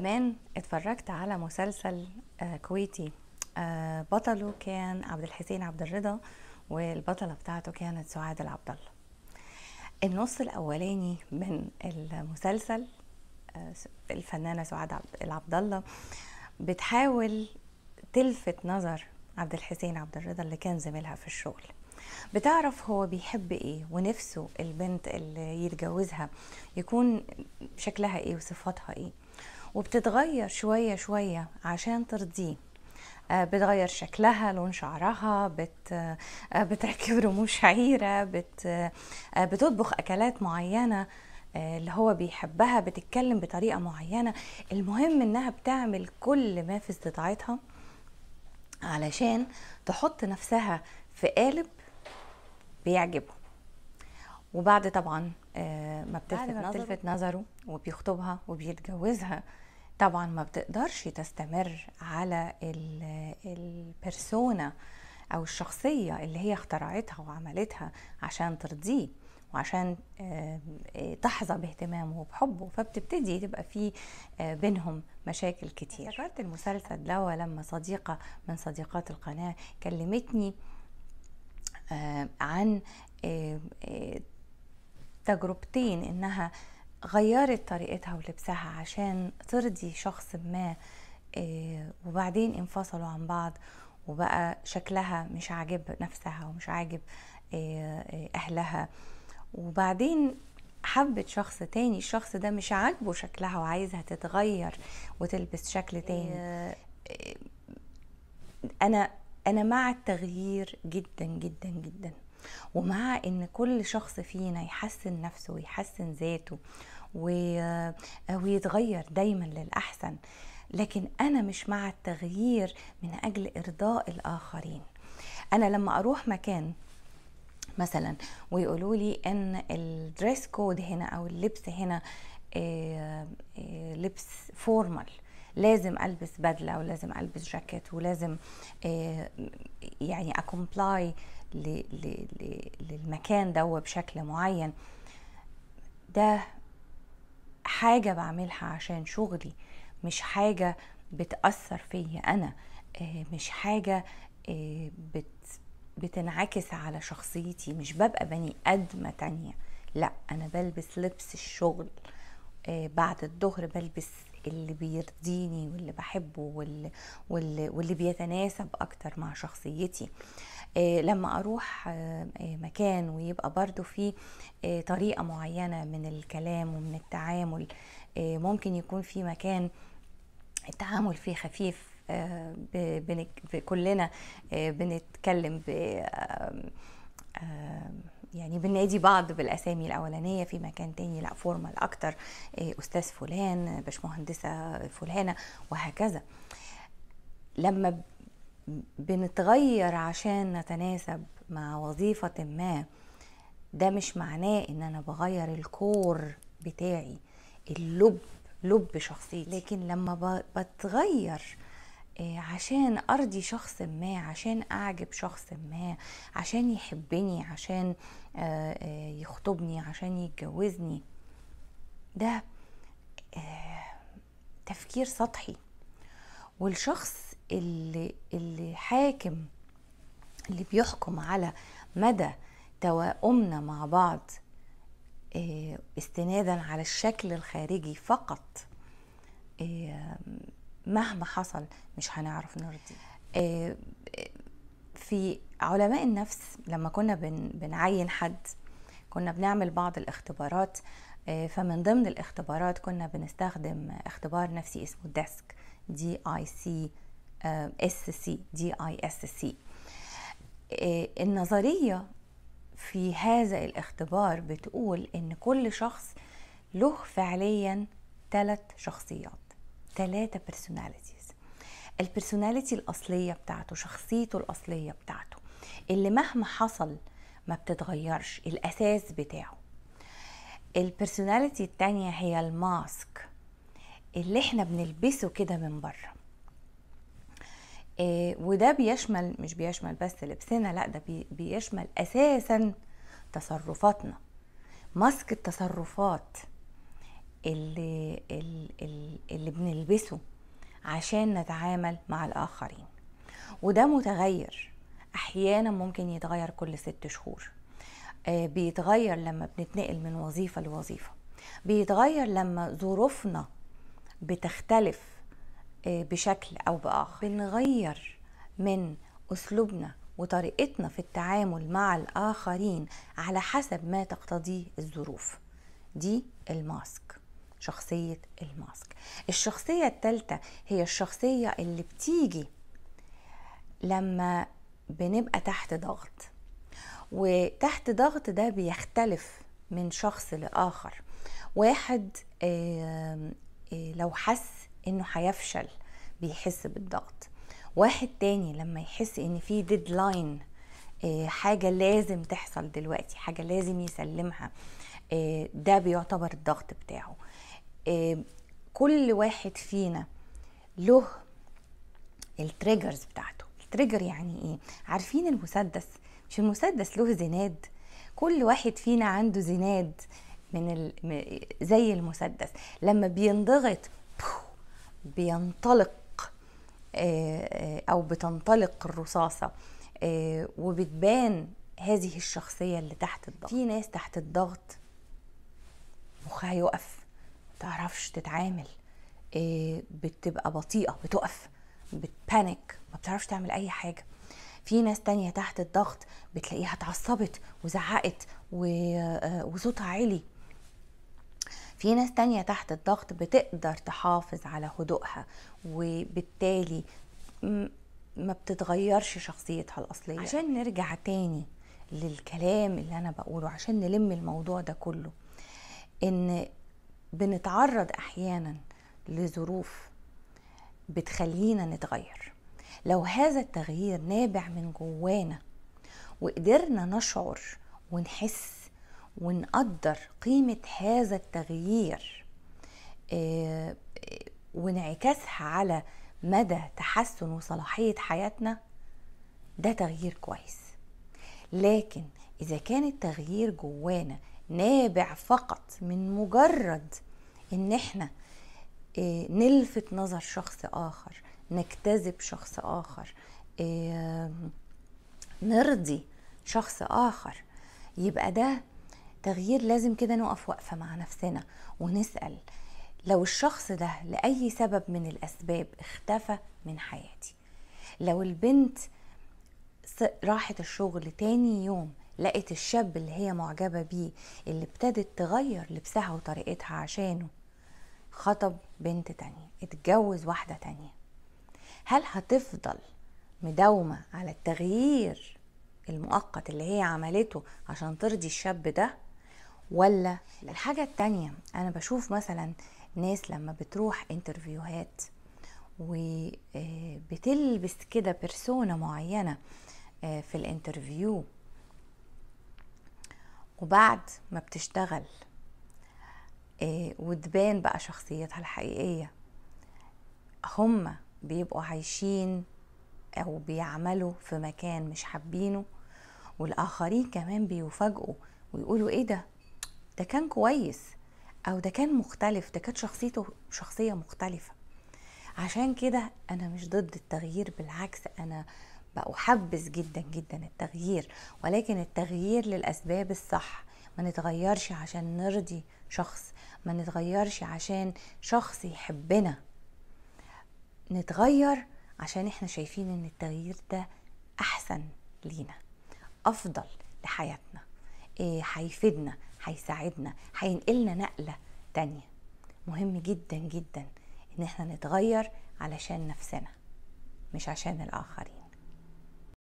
زمان اتفرجت على مسلسل آه، كويتي آه، بطله كان عبد الحسين عبد الرضا والبطله بتاعته كانت سعاد العبد الله النص الاولاني من المسلسل آه، الفنانه سعاد العبد الله بتحاول تلفت نظر عبد الحسين عبد الرضا اللي كان زميلها في الشغل بتعرف هو بيحب ايه ونفسه البنت اللي يتجوزها يكون شكلها ايه وصفاتها ايه وبتتغير شوية شوية عشان ترضيه آه، بتغير شكلها لون شعرها بت آه، بتركب رموش شعيرة بت آه، بتطبخ أكلات معينة اللي هو بيحبها بتتكلم بطريقة معينة المهم إنها بتعمل كل ما في استطاعتها علشان تحط نفسها في قالب بيعجبه وبعد طبعا آه، ما بتلفت, ما بتلفت نظره وبيخطبها وبيتجوزها طبعا ما بتقدرش تستمر على البرسونا او الشخصيه اللي هي اخترعتها وعملتها عشان ترضيه وعشان آه، آه، تحظى باهتمامه وبحبه فبتبتدي تبقى في بينهم مشاكل كتير فكرت المسلسل ده لما صديقه من صديقات القناه كلمتني عن تجربتين انها غيرت طريقتها ولبسها عشان ترضي شخص ما آه، وبعدين انفصلوا عن بعض وبقى شكلها مش عاجب نفسها ومش عاجب آه، آه، اهلها وبعدين حبت شخص تاني الشخص ده مش عاجبه شكلها وعايزها تتغير وتلبس شكل تاني انا انا مع التغيير جدا جدا جدا ومع ان كل شخص فينا يحسن نفسه ويحسن ذاته آه، ويتغير دايما للاحسن لكن انا مش مع التغيير من اجل ارضاء الاخرين انا لما اروح مكان مثلا ويقولوا لي ان الدريس كود هنا او اللبس هنا آه، آه، لبس فورمال لازم البس بدله ولازم البس جاكيت ولازم آه، يعني اكومبلاي للمكان ده بشكل معين ده حاجة بعملها عشان شغلي مش حاجة بتأثر فيا أنا آه، مش حاجة آه، بت بتنعكس على شخصيتي مش ببقى بني أدمة تانية لا أنا بلبس لبس الشغل بعد الظهر بلبس اللي بيرضيني واللي بحبه واللي, واللي, بيتناسب اكتر مع شخصيتي آه، لما اروح آه، مكان ويبقى برضو في آه، طريقه معينه من الكلام ومن التعامل ممكن يكون في مكان التعامل فيه خفيف كلنا بنتكلم ب يعني بنادي بعض بالاسامي الاولانيه في مكان تاني لا فورمال اكتر آه، استاذ فلان باشمهندسه فلانه وهكذا لما بنتغير عشان نتناسب مع وظيفه ما ده مش معناه ان انا بغير الكور بتاعي اللب لب شخصيتي لكن لما بتغير عشان ارضي شخص ما عشان اعجب شخص ما عشان يحبني عشان آه، آه، يخطبني عشان يتجوزني ده آه، تفكير سطحي والشخص اللي اللي حاكم اللي بيحكم على مدى توائمنا مع بعض استنادا على الشكل الخارجي فقط مهما حصل مش هنعرف نرضي آه، في علماء النفس لما كنا بنعين حد كنا بنعمل بعض الاختبارات آه، فمن ضمن الاختبارات كنا بنستخدم اختبار نفسي اسمه ديسك دي اي سي اس سي دي اي اس سي النظريه في هذا الاختبار بتقول ان كل شخص له فعليا ثلاث شخصيات ثلاثة بيرسوناليتيز البيرسوناليتي الأصلية بتاعته شخصيته الأصلية بتاعته اللي مهما حصل ما بتتغيرش الأساس بتاعه البيرسوناليتي التانية هي الماسك اللي احنا بنلبسه كده من بره إيه وده بيشمل مش بيشمل بس لبسنا لا ده بي بيشمل اساسا تصرفاتنا ماسك التصرفات اللي, اللي, اللي بنلبسه عشان نتعامل مع الآخرين وده متغير أحيانا ممكن يتغير كل ست شهور آه، بيتغير لما بنتنقل من وظيفة لوظيفة بيتغير لما ظروفنا بتختلف آه، بشكل أو بآخر بنغير من أسلوبنا وطريقتنا في التعامل مع الآخرين على حسب ما تقتضيه الظروف دي الماسك شخصية الماسك الشخصية الثالثة هي الشخصية اللي بتيجي لما بنبقى تحت ضغط وتحت ضغط ده بيختلف من شخص لآخر واحد آه، لو حس انه هيفشل بيحس بالضغط واحد تاني لما يحس ان في ديدلاين آه، حاجة لازم تحصل دلوقتي حاجة لازم يسلمها آه، ده بيعتبر الضغط بتاعه آه، كل واحد فينا له التريجرز بتاعته التريجر يعني ايه عارفين المسدس مش المسدس له زناد كل واحد فينا عنده زناد من ال... زي المسدس لما بينضغط بينطلق آه، آه، او بتنطلق الرصاصه وبتبان هذه الشخصيه اللي تحت الضغط في ناس تحت الضغط مخها يقف بتعرفش تتعامل آه، بتبقى بطيئه بتقف بتبانك ما بتعرفش تعمل اي حاجه في ناس تانية تحت الضغط بتلاقيها اتعصبت وزعقت آه، وصوتها عالي في ناس تانية تحت الضغط بتقدر تحافظ على هدوءها وبالتالي ما بتتغيرش شخصيتها الأصلية عشان نرجع تاني للكلام اللي أنا بقوله عشان نلم الموضوع ده كله إن بنتعرض احيانا لظروف بتخلينا نتغير لو هذا التغيير نابع من جوانا وقدرنا نشعر ونحس ونقدر قيمة هذا التغيير آه، وانعكاسها على مدى تحسن وصلاحية حياتنا ده تغيير كويس لكن إذا كان التغيير جوانا نابع فقط من مجرد ان احنا آه، نلفت نظر شخص اخر نجتذب شخص اخر آه، نرضي شخص اخر يبقى ده تغيير لازم كده نقف وقفه مع نفسنا ونسال لو الشخص ده لاي سبب من الاسباب اختفى من حياتي لو البنت راحت الشغل تاني يوم لقت الشاب اللي هي معجبة بيه اللي ابتدت تغير لبسها وطريقتها عشانه خطب بنت تانية اتجوز واحدة تانية هل هتفضل مداومة على التغيير المؤقت اللي هي عملته عشان ترضي الشاب ده ولا الحاجة التانية أنا بشوف مثلا ناس لما بتروح انترفيوهات وبتلبس آه، كده بيرسونا معينة آه، في الانترفيو وبعد ما بتشتغل آه، وتبان بقى شخصيتها الحقيقية هما بيبقوا عايشين أو بيعملوا في مكان مش حابينه والآخرين كمان بيفاجئوا ويقولوا إيه ده ده كان كويس أو ده كان مختلف ده كانت شخصيته شخصية مختلفة عشان كده أنا مش ضد التغيير بالعكس أنا بأحبذ جدا جدا التغيير ولكن التغيير للأسباب الصح ما نتغيرش عشان نرضي شخص ما نتغيرش عشان شخص يحبنا نتغير عشان احنا شايفين ان التغيير ده احسن لينا افضل لحياتنا إيه، هيفيدنا إيه هيساعدنا هينقلنا نقله تانية مهم جدا جدا ان احنا نتغير علشان نفسنا مش عشان الاخرين